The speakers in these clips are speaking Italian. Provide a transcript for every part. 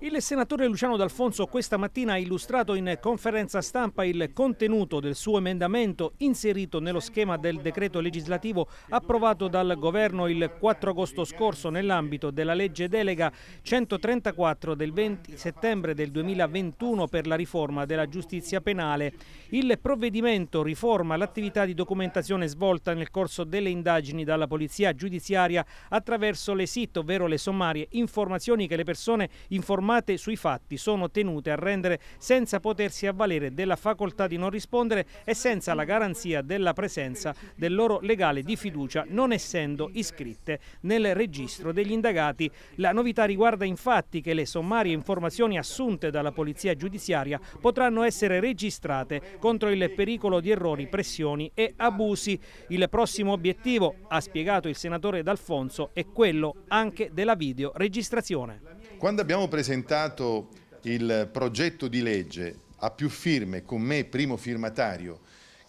Il senatore Luciano D'Alfonso questa mattina ha illustrato in conferenza stampa il contenuto del suo emendamento inserito nello schema del decreto legislativo approvato dal governo il 4 agosto scorso nell'ambito della legge delega 134 del 20 settembre del 2021 per la riforma della giustizia penale. Il provvedimento riforma l'attività di documentazione svolta nel corso delle indagini dalla polizia giudiziaria attraverso le SIT, ovvero le sommarie informazioni che le persone persone informate sui fatti sono tenute a rendere senza potersi avvalere della facoltà di non rispondere e senza la garanzia della presenza del loro legale di fiducia non essendo iscritte nel registro degli indagati. La novità riguarda infatti che le sommarie informazioni assunte dalla polizia giudiziaria potranno essere registrate contro il pericolo di errori, pressioni e abusi. Il prossimo obiettivo, ha spiegato il senatore D'Alfonso, è quello anche della videoregistrazione. Quando abbiamo presentato il progetto di legge a più firme, con me primo firmatario,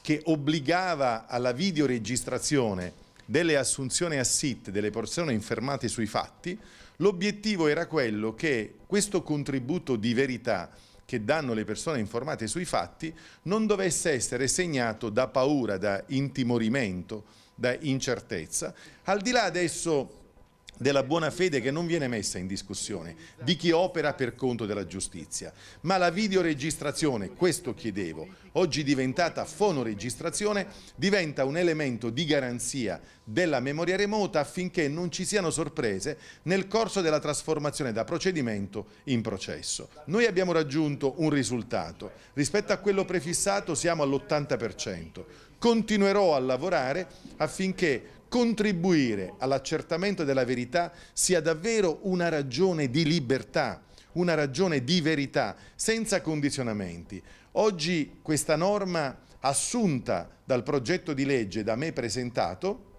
che obbligava alla videoregistrazione delle assunzioni a SIT delle persone infermate sui fatti, l'obiettivo era quello che questo contributo di verità che danno le persone informate sui fatti non dovesse essere segnato da paura, da intimorimento, da incertezza. Al di là adesso della buona fede che non viene messa in discussione, di chi opera per conto della giustizia. Ma la videoregistrazione, questo chiedevo, oggi diventata fonoregistrazione, diventa un elemento di garanzia della memoria remota affinché non ci siano sorprese nel corso della trasformazione da procedimento in processo. Noi abbiamo raggiunto un risultato, rispetto a quello prefissato siamo all'80%. Continuerò a lavorare affinché contribuire all'accertamento della verità sia davvero una ragione di libertà, una ragione di verità, senza condizionamenti. Oggi questa norma assunta dal progetto di legge da me presentato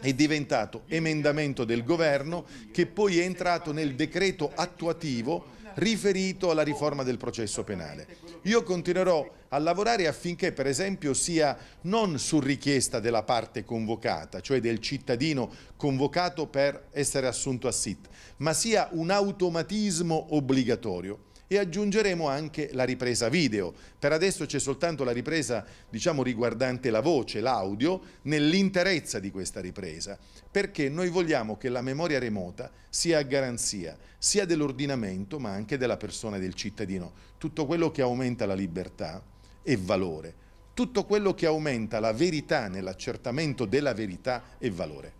è diventato emendamento del governo che poi è entrato nel decreto attuativo riferito alla riforma del processo penale. Io continuerò a lavorare affinché per esempio sia non su richiesta della parte convocata, cioè del cittadino convocato per essere assunto a SIT, ma sia un automatismo obbligatorio e aggiungeremo anche la ripresa video. Per adesso c'è soltanto la ripresa diciamo, riguardante la voce, l'audio, nell'interezza di questa ripresa, perché noi vogliamo che la memoria remota sia a garanzia sia dell'ordinamento ma anche della persona e del cittadino. Tutto quello che aumenta la libertà e valore, tutto quello che aumenta la verità nell'accertamento della verità e valore.